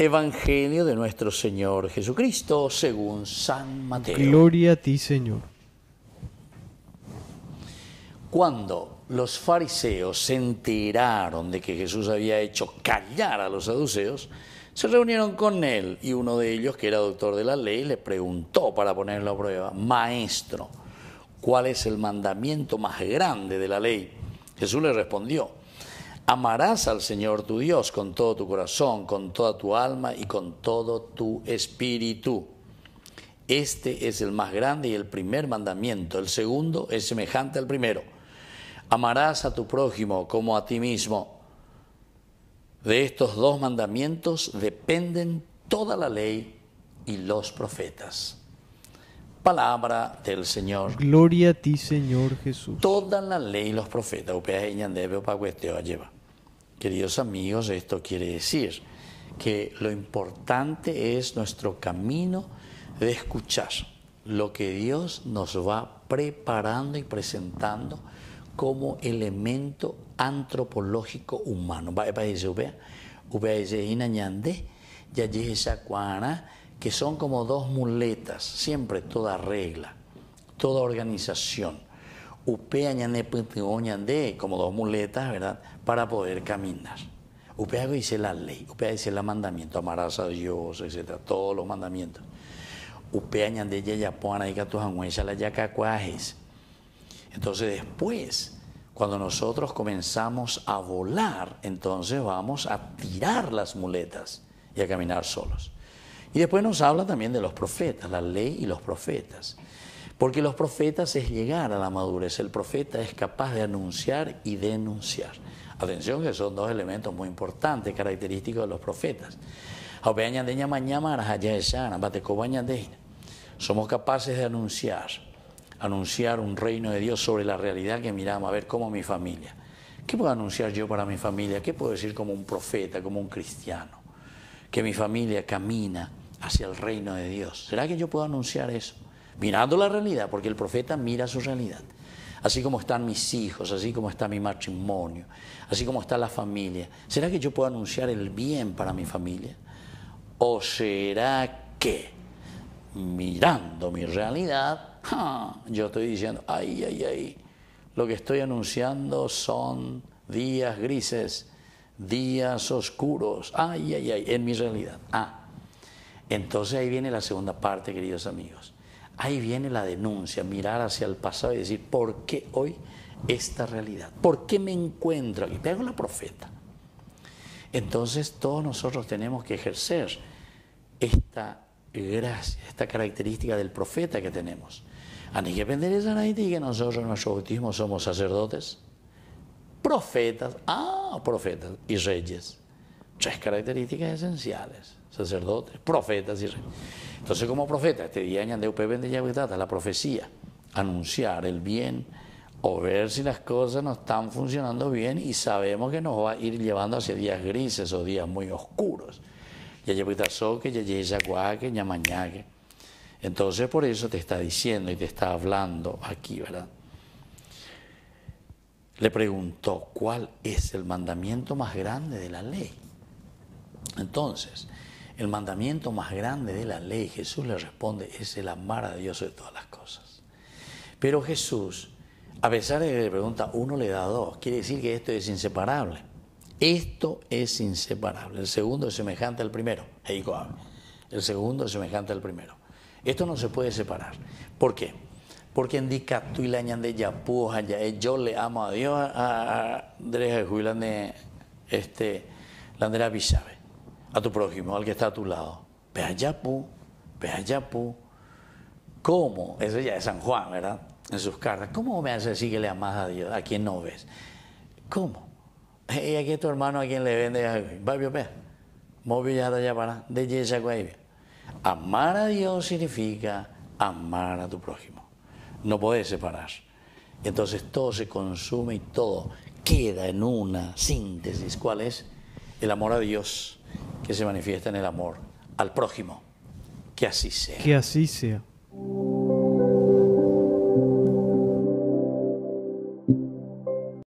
Evangelio de nuestro Señor Jesucristo según San Mateo. Gloria a ti, Señor. Cuando los fariseos se enteraron de que Jesús había hecho callar a los saduceos, se reunieron con él y uno de ellos, que era doctor de la ley, le preguntó para ponerlo a prueba, Maestro, ¿cuál es el mandamiento más grande de la ley? Jesús le respondió, Amarás al Señor tu Dios con todo tu corazón, con toda tu alma y con todo tu espíritu. Este es el más grande y el primer mandamiento. El segundo es semejante al primero. Amarás a tu prójimo como a ti mismo. De estos dos mandamientos dependen toda la ley y los profetas. Palabra del Señor. Gloria a ti, Señor Jesús. Toda la ley y los profetas. Queridos amigos, esto quiere decir que lo importante es nuestro camino de escuchar lo que Dios nos va preparando y presentando como elemento antropológico humano. Que son como dos muletas, siempre toda regla, toda organización. Upe ñande, como dos muletas, ¿verdad? para poder caminar. upeago dice la ley, upea dice el mandamiento, amarás a Dios, etcétera, todos los mandamientos. Upea ñandella y la Entonces después, cuando nosotros comenzamos a volar, entonces vamos a tirar las muletas y a caminar solos. Y después nos habla también de los profetas, la ley y los profetas. Porque los profetas es llegar a la madurez. El profeta es capaz de anunciar y denunciar. Atención que son dos elementos muy importantes, característicos de los profetas. Somos capaces de anunciar, anunciar un reino de Dios sobre la realidad que miramos, a ver cómo mi familia. ¿Qué puedo anunciar yo para mi familia? ¿Qué puedo decir como un profeta, como un cristiano? Que mi familia camina hacia el reino de Dios. ¿Será que yo puedo anunciar eso? Mirando la realidad, porque el profeta mira su realidad así como están mis hijos, así como está mi matrimonio, así como está la familia. ¿Será que yo puedo anunciar el bien para mi familia? ¿O será que, mirando mi realidad, yo estoy diciendo, ay, ay, ay, lo que estoy anunciando son días grises, días oscuros, ay, ay, ay, en mi realidad? Ah, entonces ahí viene la segunda parte, queridos amigos ahí viene la denuncia, mirar hacia el pasado y decir, ¿por qué hoy esta realidad? ¿Por qué me encuentro? Y pego la profeta. Entonces todos nosotros tenemos que ejercer esta gracia, esta característica del profeta que tenemos. A que aprender esa y que nosotros en nuestro bautismo somos sacerdotes, profetas, ah, profetas y reyes tres características esenciales, sacerdotes, profetas y reyes. Entonces, como profeta, este día añade Yahweh la profecía, anunciar el bien o ver si las cosas no están funcionando bien y sabemos que nos va a ir llevando hacia días grises o días muy oscuros. Entonces, por eso te está diciendo y te está hablando aquí, ¿verdad? Le preguntó, ¿cuál es el mandamiento más grande de la ley? Entonces, el mandamiento más grande de la ley, Jesús le responde, es el amar a Dios sobre todas las cosas. Pero Jesús, a pesar de que le pregunta uno, le da dos, quiere decir que esto es inseparable. Esto es inseparable. El segundo es semejante al primero. El segundo es semejante al primero. Esto no se puede separar. ¿Por qué? Porque indica tú y la ñande ya yo le amo a Dios, a Andrés de este, Bisabe a tu prójimo, al que está a tu lado. Ve allá, pu, ve pu. ¿Cómo? Eso ya es San Juan, ¿verdad? En sus cartas. ¿Cómo me hace decir que le amas a Dios? ¿A quien no ves? ¿Cómo? Y aquí tu hermano a quien le vende, va a Móvil ya para, de Amar a Dios significa amar a tu prójimo. No puedes separar. Entonces todo se consume y todo queda en una síntesis. ¿Cuál es? El amor a Dios que se manifiesta en el amor al prójimo. Que así sea. Que así sea.